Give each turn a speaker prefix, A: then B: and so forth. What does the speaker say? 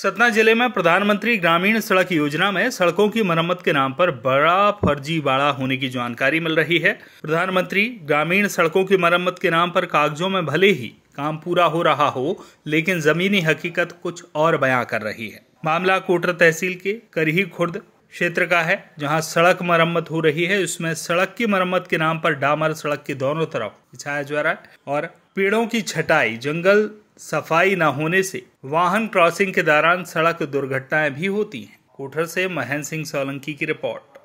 A: सतना जिले में प्रधानमंत्री ग्रामीण सड़क योजना में सड़कों की मरम्मत के नाम पर बड़ा फर्जीवाड़ा होने की जानकारी मिल रही है प्रधानमंत्री ग्रामीण सड़कों की मरम्मत के नाम पर कागजों में भले ही काम पूरा हो रहा हो लेकिन जमीनी हकीकत कुछ और बयां कर रही है मामला कोटर तहसील के करही खुर्द क्षेत्र का है जहां सड़क मरम्मत हो रही है उसमें सड़क की मरम्मत के नाम पर डामर सड़क के दोनों तरफ बिछाया जा रहा है और पेड़ों की छटाई जंगल सफाई न होने से वाहन क्रॉसिंग के दौरान सड़क दुर्घटनाएं भी होती हैं कोठर से महेंद्र सिंह सोलंकी की रिपोर्ट